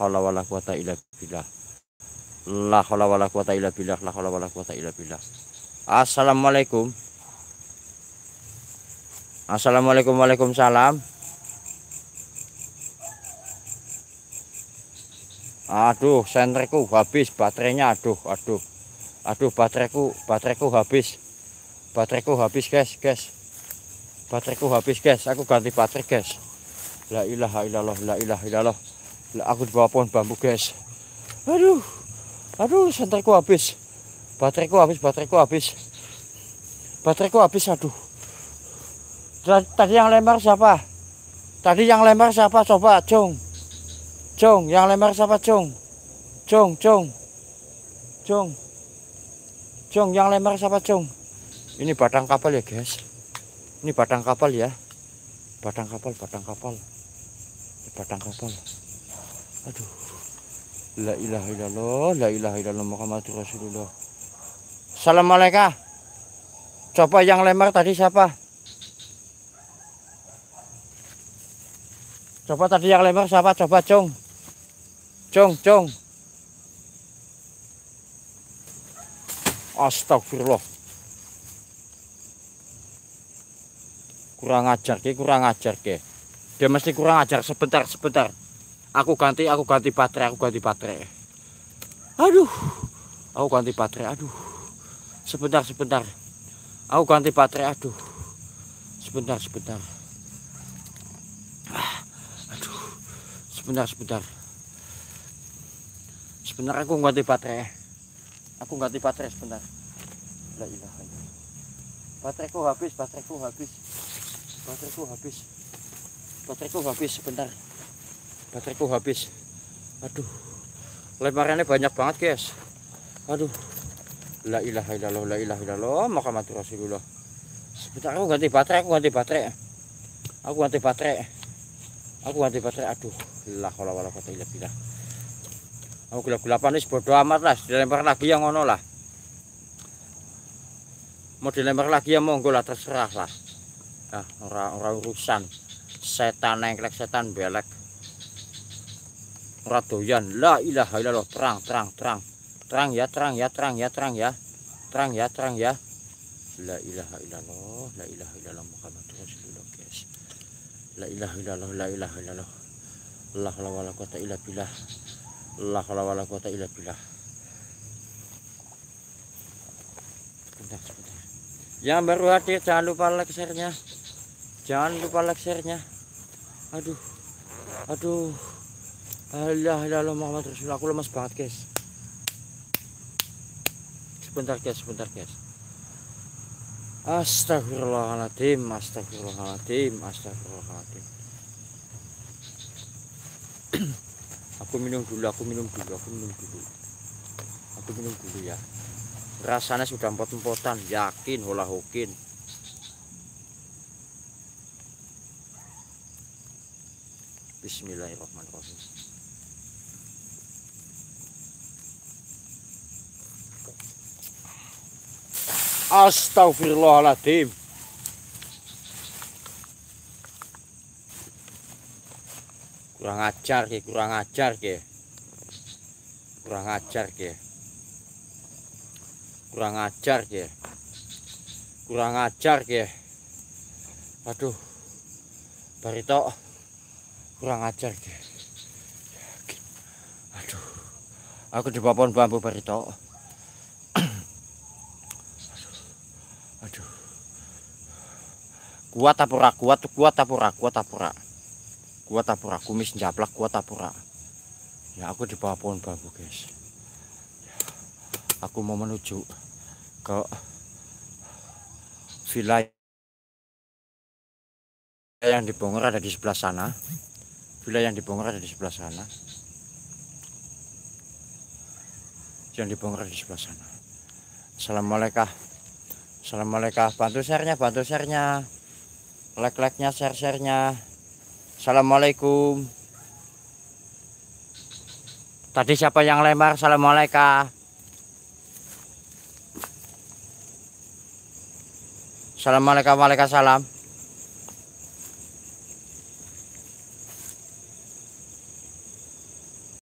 haula wala quwata illa billah la haula wala quwata illa billah la haula wala quwata illa billah assalamualaikum assalamualaikum waalaikumsalam aduh senterku habis baterainya aduh aduh aduh bateraiku bateraiku habis bateraiku habis guys guys bateraiku habis guys aku ganti baterai guys la ilaha illallah la ilaha illallah aku di bawah pohon bambu guys aduh aduh senterku habis bateraiku habis bateraiku habis bateraiku habis aduh tadi yang lempar siapa tadi yang lempar siapa coba jong jong yang lempar siapa jong jong jong jong jong yang lempar siapa jong ini batang kapal ya guys ini batang kapal ya batang kapal batang kapal batang kapal aduh la ilaha illallah la ilaha illallah Muhammadur Rasulullah Assalamualaikum coba yang lemar tadi siapa coba tadi yang lemar siapa coba cung cung cung astagfirullah kurang ajar ke kurang ajar ke dia mesti kurang ajar sebentar sebentar aku ganti aku ganti baterai aku ganti baterai aduh aku ganti baterai aduh sebentar sebentar aku ganti baterai aduh sebentar sebentar ah, aduh sebentar sebentar sebentar aku ganti baterai aku ganti baterai sebentar baterai habis ku habis ku habis ku habis sebentar bateraiku habis aduh lemparannya banyak banget guys aduh la ilaha illallah la ilaha illallah mati Rasulullah sebentar aku ganti baterai aku ganti baterai aku ganti baterai aku ganti baterai aduh lah kalau kalau kata ilah bila aku gelap gelapan ini bodoh amat lah dilempar lagi yang ono lah mau dilempar lagi yang monggo lah terserah lah nah, orang orang urusan setan nengklek setan belek radoyan la ilaha illallah terang terang terang terang ya terang ya terang ya terang ya terang ya terang ya la ilaha illallah la ilaha illallah muhammadur rasulullah guys la ilaha illallah la ilaha illallah la haula wala quwata illa billah la haula wala quwata illa billah yang baru hadir jangan lupa like share-nya jangan lupa like share-nya aduh aduh Alah, alah, Muhammad Rasul. Aku lemas banget, guys. Sebentar, guys, sebentar, guys. Astagfirullahaladzim, astagfirullahaladzim, astagfirullahaladzim. aku minum dulu, aku minum dulu, aku minum dulu. Aku minum dulu ya. Rasanya sudah empot-empotan, yakin, hola hokin. Bismillahirrahmanirrahim. Astagfirullahaladzim. Kurang ajar ya. kurang ajar ya. Kurang ajar ya. Kurang ajar ya. Kurang ajar ya. Aduh. Barito kurang ajar ya. Aduh. Aku di pohon bambu barito. aduh kuat tapura kuat kuat tapura kuat tapura kuat tapura kumis njaplak kuat tapura ya aku di bawah pohon bambu guys aku mau menuju ke villa yang dibongkar ada di sebelah sana villa yang dibongkar ada di sebelah sana yang dibongkar di sebelah sana Assalamualaikum Assalamualaikum bantu sharenya, bantu sharenya, like like-like-nya share-share-nya Assalamualaikum Tadi siapa yang lemar Assalamualaikum Assalamualaikum Waalaikumsalam